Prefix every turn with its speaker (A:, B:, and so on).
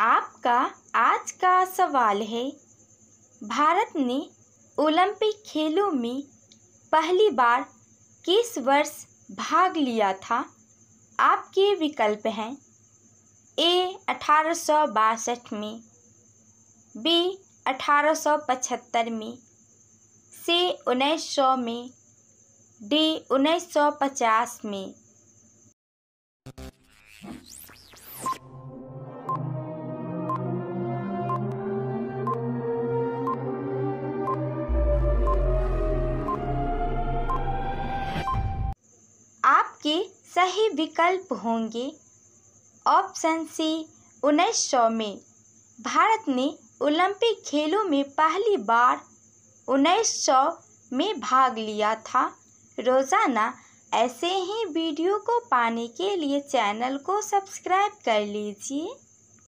A: आपका आज का सवाल है भारत ने ओलंपिक खेलों में पहली बार किस वर्ष भाग लिया था आपके विकल्प हैं ए अठारह में बी अठारह में सी उन्नीस में डी उन्नीस में के सही विकल्प होंगे ऑप्शन सी उन्नीस सौ में भारत ने ओलंपिक खेलों में पहली बार उन्नीस सौ में भाग लिया था रोज़ाना ऐसे ही वीडियो को पाने के लिए चैनल को सब्सक्राइब कर लीजिए